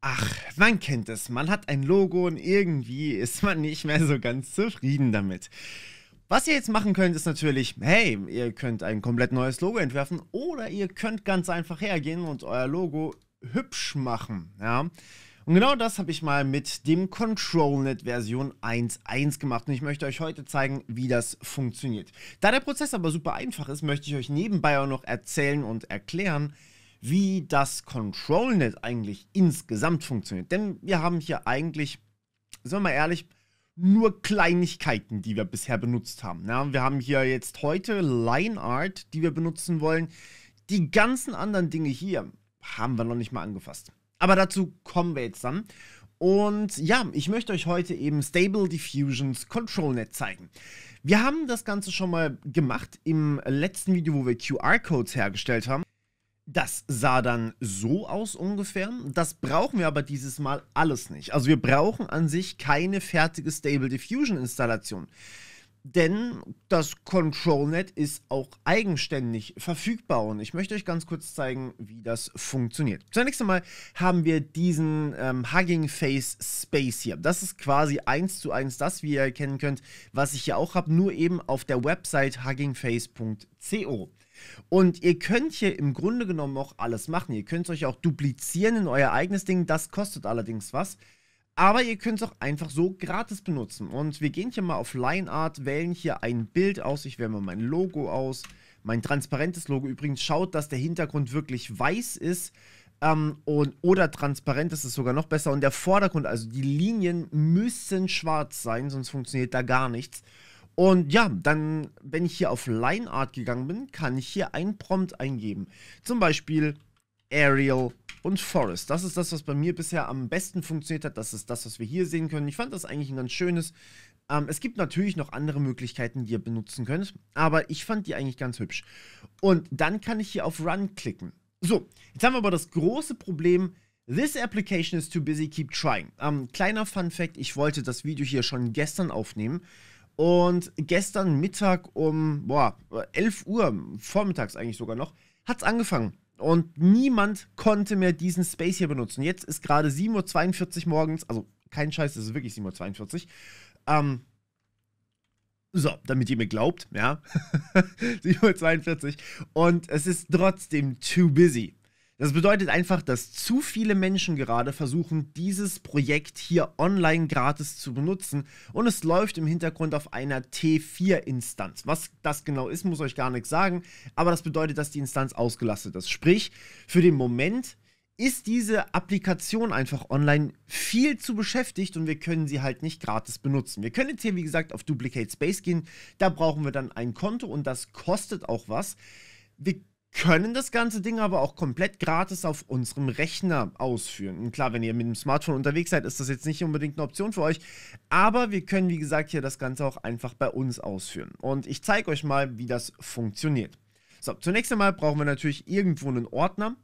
Ach, man kennt es. Man hat ein Logo und irgendwie ist man nicht mehr so ganz zufrieden damit. Was ihr jetzt machen könnt, ist natürlich, hey, ihr könnt ein komplett neues Logo entwerfen oder ihr könnt ganz einfach hergehen und euer Logo hübsch machen. Ja. Und genau das habe ich mal mit dem ControlNet Version 1.1 gemacht und ich möchte euch heute zeigen, wie das funktioniert. Da der Prozess aber super einfach ist, möchte ich euch nebenbei auch noch erzählen und erklären, wie das ControlNet eigentlich insgesamt funktioniert. Denn wir haben hier eigentlich, sagen wir mal ehrlich, nur Kleinigkeiten, die wir bisher benutzt haben. Ja, ne? wir haben hier jetzt heute LineArt, die wir benutzen wollen. Die ganzen anderen Dinge hier haben wir noch nicht mal angefasst. Aber dazu kommen wir jetzt dann. Und ja, ich möchte euch heute eben Stable Diffusions ControlNet zeigen. Wir haben das Ganze schon mal gemacht im letzten Video, wo wir QR-Codes hergestellt haben. Das sah dann so aus ungefähr. Das brauchen wir aber dieses Mal alles nicht. Also wir brauchen an sich keine fertige Stable Diffusion Installation. Denn das ControlNet ist auch eigenständig verfügbar und ich möchte euch ganz kurz zeigen, wie das funktioniert. Zunächst einmal haben wir diesen ähm, Hugging Face Space hier. Das ist quasi eins zu eins das, wie ihr erkennen könnt, was ich hier auch habe, nur eben auf der Website huggingface.co. Und ihr könnt hier im Grunde genommen auch alles machen. Ihr könnt es euch auch duplizieren in euer eigenes Ding. Das kostet allerdings was. Aber ihr könnt es auch einfach so gratis benutzen. Und wir gehen hier mal auf LineArt, wählen hier ein Bild aus. Ich wähle mal mein Logo aus. Mein transparentes Logo übrigens. Schaut, dass der Hintergrund wirklich weiß ist. Ähm, und, oder transparent ist es sogar noch besser. Und der Vordergrund, also die Linien, müssen schwarz sein, sonst funktioniert da gar nichts. Und ja, dann, wenn ich hier auf LineArt gegangen bin, kann ich hier einen Prompt eingeben. Zum Beispiel Arial und Forest. Das ist das, was bei mir bisher am besten funktioniert hat. Das ist das, was wir hier sehen können. Ich fand das eigentlich ein ganz schönes. Ähm, es gibt natürlich noch andere Möglichkeiten, die ihr benutzen könnt, aber ich fand die eigentlich ganz hübsch. Und dann kann ich hier auf Run klicken. So, jetzt haben wir aber das große Problem, This application is too busy, keep trying. Ähm, kleiner Fun Fact, ich wollte das Video hier schon gestern aufnehmen. Und gestern Mittag um boah, 11 Uhr, vormittags eigentlich sogar noch, hat es angefangen. Und niemand konnte mehr diesen Space hier benutzen. Jetzt ist gerade 7.42 Uhr morgens, also kein Scheiß, es ist wirklich 7.42 Uhr. Ähm, so, damit ihr mir glaubt, ja. 7.42 Uhr. Und es ist trotzdem too busy. Das bedeutet einfach, dass zu viele Menschen gerade versuchen, dieses Projekt hier online gratis zu benutzen und es läuft im Hintergrund auf einer T4-Instanz. Was das genau ist, muss euch gar nichts sagen, aber das bedeutet, dass die Instanz ausgelastet ist. Sprich, für den Moment ist diese Applikation einfach online viel zu beschäftigt und wir können sie halt nicht gratis benutzen. Wir können jetzt hier, wie gesagt, auf Duplicate Space gehen, da brauchen wir dann ein Konto und das kostet auch was. Wir können das ganze Ding aber auch komplett gratis auf unserem Rechner ausführen. Und klar, wenn ihr mit dem Smartphone unterwegs seid, ist das jetzt nicht unbedingt eine Option für euch. Aber wir können, wie gesagt, hier das Ganze auch einfach bei uns ausführen. Und ich zeige euch mal, wie das funktioniert. So, zunächst einmal brauchen wir natürlich irgendwo einen Ordner.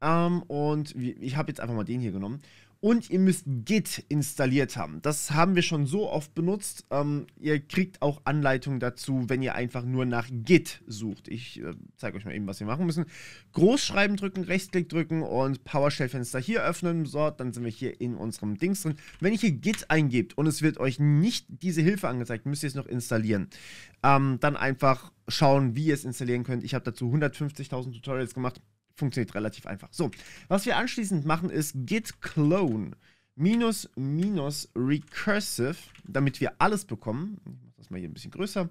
Ähm, und ich habe jetzt einfach mal den hier genommen und ihr müsst Git installiert haben. Das haben wir schon so oft benutzt. Ähm, ihr kriegt auch Anleitungen dazu, wenn ihr einfach nur nach Git sucht. Ich äh, zeige euch mal eben, was wir machen müssen. Großschreiben drücken, Rechtsklick drücken und PowerShell-Fenster hier öffnen. So, dann sind wir hier in unserem Dings drin. Wenn ihr hier Git eingebt und es wird euch nicht diese Hilfe angezeigt, müsst ihr es noch installieren. Ähm, dann einfach schauen, wie ihr es installieren könnt. Ich habe dazu 150.000 Tutorials gemacht funktioniert relativ einfach. So, was wir anschließend machen ist git clone minus minus recursive, damit wir alles bekommen. Ich mache das mal hier ein bisschen größer.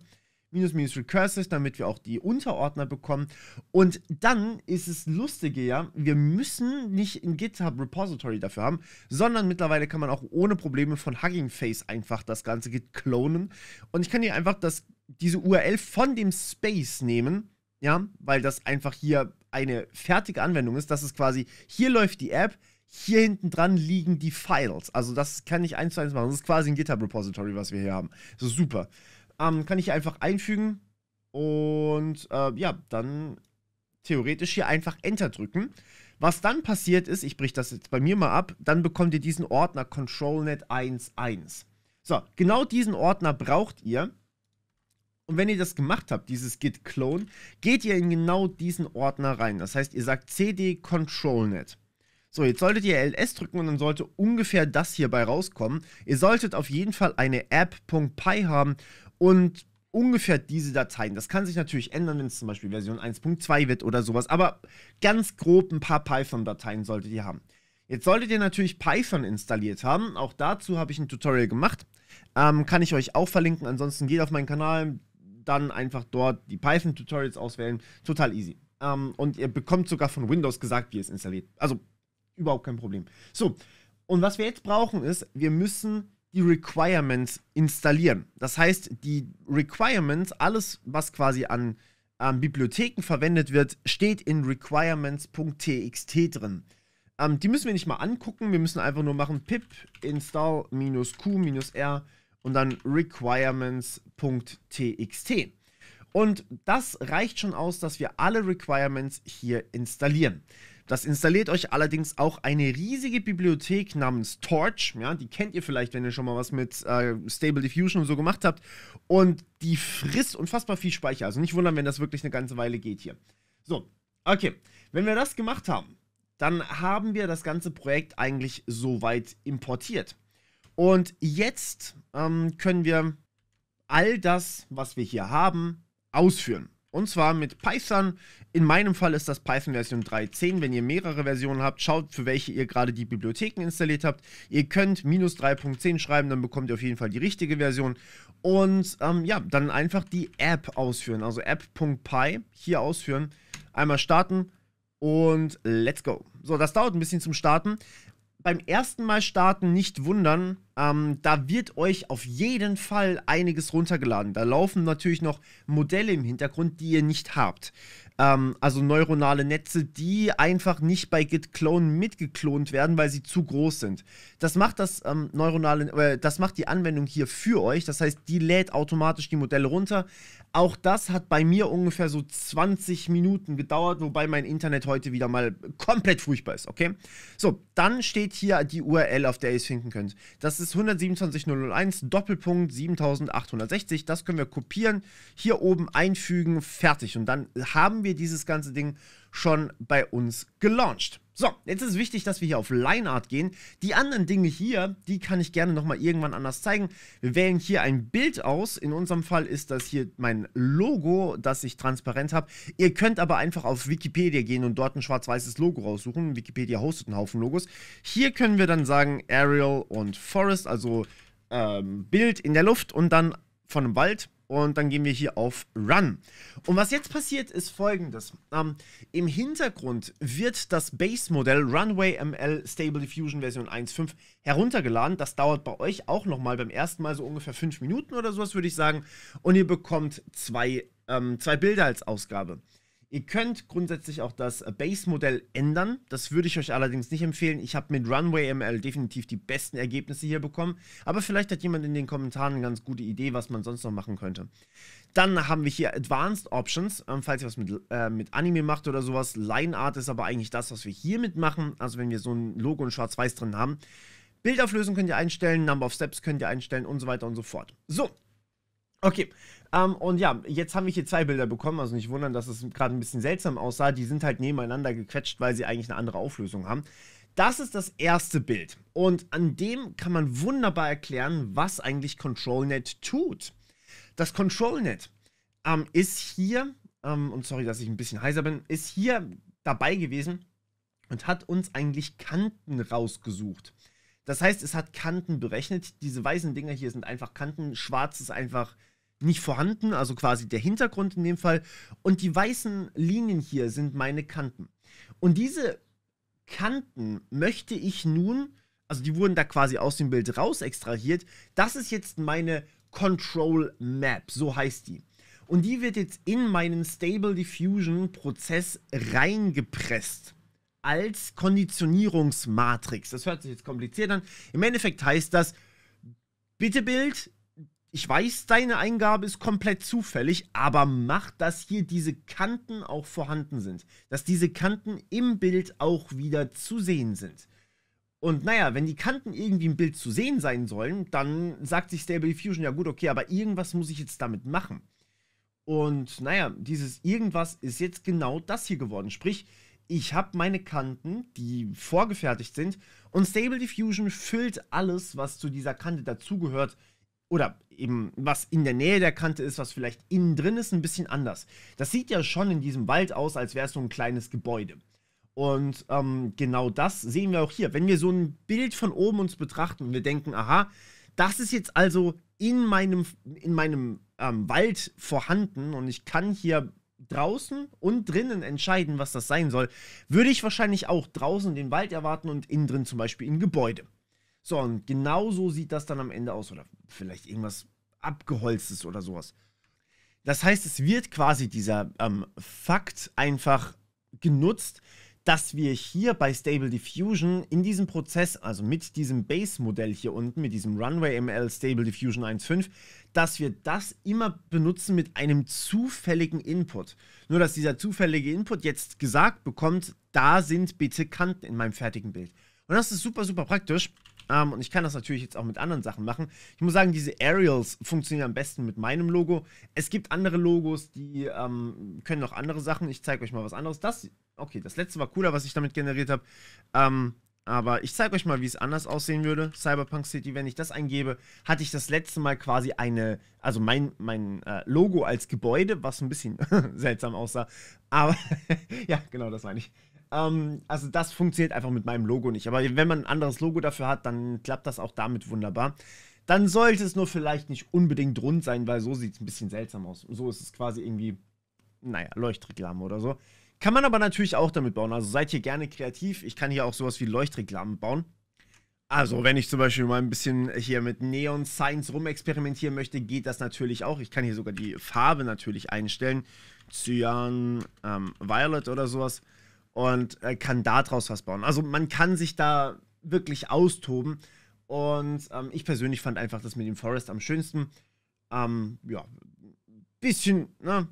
Minus minus recursive, damit wir auch die Unterordner bekommen. Und dann ist es lustige ja, wir müssen nicht ein GitHub Repository dafür haben, sondern mittlerweile kann man auch ohne Probleme von Hugging Face einfach das ganze Git klonen. Und ich kann hier einfach das, diese URL von dem Space nehmen, ja, weil das einfach hier eine fertige Anwendung ist, dass es quasi, hier läuft die App, hier hinten dran liegen die Files. Also das kann ich eins zu eins machen. Das ist quasi ein GitHub-Repository, was wir hier haben. So super. Ähm, kann ich hier einfach einfügen und äh, ja, dann theoretisch hier einfach Enter drücken. Was dann passiert ist, ich brich das jetzt bei mir mal ab, dann bekommt ihr diesen Ordner ControlNet 1.1. So, genau diesen Ordner braucht ihr, und wenn ihr das gemacht habt, dieses Git Clone, geht ihr in genau diesen Ordner rein. Das heißt, ihr sagt cd Control Net. So, jetzt solltet ihr ls drücken und dann sollte ungefähr das hierbei rauskommen. Ihr solltet auf jeden Fall eine app.py haben und ungefähr diese Dateien. Das kann sich natürlich ändern, wenn es zum Beispiel Version 1.2 wird oder sowas, aber ganz grob ein paar Python-Dateien solltet ihr haben. Jetzt solltet ihr natürlich Python installiert haben. Auch dazu habe ich ein Tutorial gemacht. Ähm, kann ich euch auch verlinken. Ansonsten geht auf meinen Kanal, dann einfach dort die Python-Tutorials auswählen. Total easy. Ähm, und ihr bekommt sogar von Windows gesagt, wie ihr es installiert. Also überhaupt kein Problem. So, und was wir jetzt brauchen ist, wir müssen die Requirements installieren. Das heißt, die Requirements, alles, was quasi an, an ähm, Bibliotheken verwendet wird, steht in requirements.txt drin. Ähm, die müssen wir nicht mal angucken, wir müssen einfach nur machen pip install-q-r und dann requirements.txt. Und das reicht schon aus, dass wir alle Requirements hier installieren. Das installiert euch allerdings auch eine riesige Bibliothek namens Torch. Ja, die kennt ihr vielleicht, wenn ihr schon mal was mit äh, Stable Diffusion und so gemacht habt. Und die frisst unfassbar viel Speicher. Also nicht wundern, wenn das wirklich eine ganze Weile geht hier. So, okay. Wenn wir das gemacht haben, dann haben wir das ganze Projekt eigentlich soweit importiert. Und jetzt ähm, können wir all das, was wir hier haben, ausführen. Und zwar mit Python. In meinem Fall ist das Python Version 3.10. Wenn ihr mehrere Versionen habt, schaut, für welche ihr gerade die Bibliotheken installiert habt. Ihr könnt minus 3.10 schreiben, dann bekommt ihr auf jeden Fall die richtige Version. Und ähm, ja, dann einfach die App ausführen. Also app.py hier ausführen. Einmal starten und let's go. So, das dauert ein bisschen zum Starten, beim ersten Mal starten nicht wundern, ähm, da wird euch auf jeden Fall einiges runtergeladen. Da laufen natürlich noch Modelle im Hintergrund, die ihr nicht habt. Ähm, also neuronale Netze, die einfach nicht bei Git Clone mitgeklont werden, weil sie zu groß sind. Das macht das ähm, neuronale, äh, das macht die Anwendung hier für euch. Das heißt, die lädt automatisch die Modelle runter. Auch das hat bei mir ungefähr so 20 Minuten gedauert, wobei mein Internet heute wieder mal komplett furchtbar ist, okay? So, dann steht hier die URL, auf der ihr es finden könnt. Das ist ist 127.001 Doppelpunkt 7860. Das können wir kopieren, hier oben einfügen, fertig. Und dann haben wir dieses ganze Ding schon bei uns gelauncht. So, jetzt ist wichtig, dass wir hier auf Lineart gehen. Die anderen Dinge hier, die kann ich gerne nochmal irgendwann anders zeigen. Wir wählen hier ein Bild aus. In unserem Fall ist das hier mein Logo, das ich transparent habe. Ihr könnt aber einfach auf Wikipedia gehen und dort ein schwarz-weißes Logo raussuchen. Wikipedia hostet einen Haufen Logos. Hier können wir dann sagen Aerial und Forest, also ähm, Bild in der Luft und dann von einem Wald und dann gehen wir hier auf Run. Und was jetzt passiert, ist folgendes. Ähm, Im Hintergrund wird das Base-Modell Runway ML Stable Diffusion Version 1.5 heruntergeladen. Das dauert bei euch auch nochmal beim ersten Mal so ungefähr 5 Minuten oder sowas, würde ich sagen. Und ihr bekommt zwei, ähm, zwei Bilder als Ausgabe. Ihr könnt grundsätzlich auch das äh, Base-Modell ändern. Das würde ich euch allerdings nicht empfehlen. Ich habe mit Runway ML definitiv die besten Ergebnisse hier bekommen. Aber vielleicht hat jemand in den Kommentaren eine ganz gute Idee, was man sonst noch machen könnte. Dann haben wir hier Advanced Options, ähm, falls ihr was mit, äh, mit Anime macht oder sowas. Line Art ist aber eigentlich das, was wir hiermit machen. Also wenn wir so ein Logo in schwarz-weiß drin haben. Bildauflösung könnt ihr einstellen, Number of Steps könnt ihr einstellen und so weiter und so fort. So, Okay. Ähm, und ja, jetzt haben wir hier zwei Bilder bekommen, also nicht wundern, dass es gerade ein bisschen seltsam aussah. Die sind halt nebeneinander gequetscht, weil sie eigentlich eine andere Auflösung haben. Das ist das erste Bild und an dem kann man wunderbar erklären, was eigentlich ControlNet tut. Das ControlNet ähm, ist hier, ähm, und sorry, dass ich ein bisschen heiser bin, ist hier dabei gewesen und hat uns eigentlich Kanten rausgesucht. Das heißt, es hat Kanten berechnet. Diese weißen Dinger hier sind einfach Kanten, schwarz ist einfach nicht vorhanden, also quasi der Hintergrund in dem Fall. Und die weißen Linien hier sind meine Kanten. Und diese Kanten möchte ich nun, also die wurden da quasi aus dem Bild raus extrahiert. Das ist jetzt meine Control Map, so heißt die. Und die wird jetzt in meinen Stable Diffusion Prozess reingepresst als Konditionierungsmatrix. Das hört sich jetzt kompliziert an. Im Endeffekt heißt das, bitte Bild, ich weiß, deine Eingabe ist komplett zufällig, aber mach, dass hier diese Kanten auch vorhanden sind. Dass diese Kanten im Bild auch wieder zu sehen sind. Und naja, wenn die Kanten irgendwie im Bild zu sehen sein sollen, dann sagt sich Stable Diffusion, ja gut, okay, aber irgendwas muss ich jetzt damit machen. Und naja, dieses irgendwas ist jetzt genau das hier geworden. Sprich, ich habe meine Kanten, die vorgefertigt sind, und Stable Diffusion füllt alles, was zu dieser Kante dazugehört, oder eben was in der Nähe der Kante ist, was vielleicht innen drin ist, ein bisschen anders. Das sieht ja schon in diesem Wald aus, als wäre es so ein kleines Gebäude. Und ähm, genau das sehen wir auch hier. Wenn wir so ein Bild von oben uns betrachten und wir denken, aha, das ist jetzt also in meinem, in meinem ähm, Wald vorhanden und ich kann hier draußen und drinnen entscheiden, was das sein soll, würde ich wahrscheinlich auch draußen den Wald erwarten und innen drin zum Beispiel ein Gebäude. So, und genau so sieht das dann am Ende aus. Oder vielleicht irgendwas abgeholztes oder sowas. Das heißt, es wird quasi dieser ähm, Fakt einfach genutzt, dass wir hier bei Stable Diffusion in diesem Prozess, also mit diesem Base-Modell hier unten, mit diesem Runway ML Stable Diffusion 1.5, dass wir das immer benutzen mit einem zufälligen Input. Nur dass dieser zufällige Input jetzt gesagt bekommt, da sind bitte Kanten in meinem fertigen Bild. Und das ist super, super praktisch, ähm, und ich kann das natürlich jetzt auch mit anderen Sachen machen. Ich muss sagen, diese Aerials funktionieren am besten mit meinem Logo. Es gibt andere Logos, die ähm, können noch andere Sachen. Ich zeige euch mal was anderes. Das, okay, das letzte war cooler, was ich damit generiert habe. Ähm, aber ich zeige euch mal, wie es anders aussehen würde. Cyberpunk City, wenn ich das eingebe, hatte ich das letzte Mal quasi eine, also mein, mein äh, Logo als Gebäude, was ein bisschen seltsam aussah. Aber ja, genau das meine ich. Ähm, also das funktioniert einfach mit meinem Logo nicht. Aber wenn man ein anderes Logo dafür hat, dann klappt das auch damit wunderbar. Dann sollte es nur vielleicht nicht unbedingt rund sein, weil so sieht es ein bisschen seltsam aus. Und so ist es quasi irgendwie, naja, Leuchtreklame oder so. Kann man aber natürlich auch damit bauen. Also seid hier gerne kreativ. Ich kann hier auch sowas wie Leuchtreklamen bauen. Also, wenn ich zum Beispiel mal ein bisschen hier mit Neon Science rumexperimentieren möchte, geht das natürlich auch. Ich kann hier sogar die Farbe natürlich einstellen. Cyan, ähm, Violet oder sowas und äh, kann daraus was bauen. Also man kann sich da wirklich austoben. Und ähm, ich persönlich fand einfach das mit dem Forest am schönsten. Ähm, ja, bisschen, ne?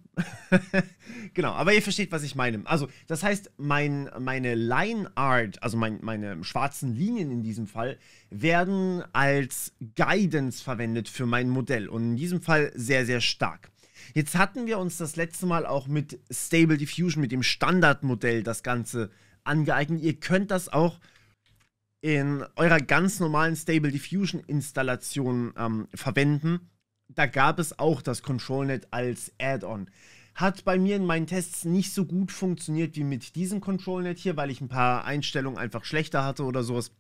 genau, aber ihr versteht, was ich meine. Also, das heißt, mein, meine Line Art, also mein, meine schwarzen Linien in diesem Fall, werden als Guidance verwendet für mein Modell und in diesem Fall sehr, sehr stark. Jetzt hatten wir uns das letzte Mal auch mit Stable Diffusion, mit dem Standardmodell, das Ganze angeeignet. Ihr könnt das auch in eurer ganz normalen Stable Diffusion Installation ähm, verwenden. Da gab es auch das ControlNet als Add-on. Hat bei mir in meinen Tests nicht so gut funktioniert wie mit diesem ControlNet hier, weil ich ein paar Einstellungen einfach schlechter hatte oder sowas.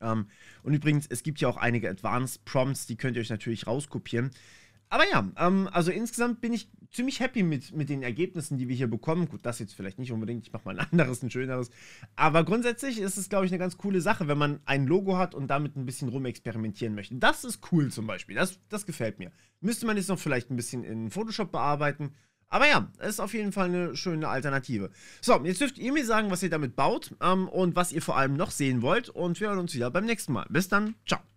Ähm, und übrigens, es gibt ja auch einige Advanced Prompts, die könnt ihr euch natürlich rauskopieren. Aber ja, ähm, also insgesamt bin ich ziemlich happy mit, mit den Ergebnissen, die wir hier bekommen. Gut, das jetzt vielleicht nicht unbedingt. Ich mache mal ein anderes, ein schöneres. Aber grundsätzlich ist es, glaube ich, eine ganz coole Sache, wenn man ein Logo hat und damit ein bisschen rumexperimentieren möchte. Das ist cool zum Beispiel. Das, das gefällt mir. Müsste man jetzt noch vielleicht ein bisschen in Photoshop bearbeiten. Aber ja, ist auf jeden Fall eine schöne Alternative. So, jetzt dürft ihr mir sagen, was ihr damit baut ähm, und was ihr vor allem noch sehen wollt. Und wir hören uns wieder beim nächsten Mal. Bis dann. Ciao.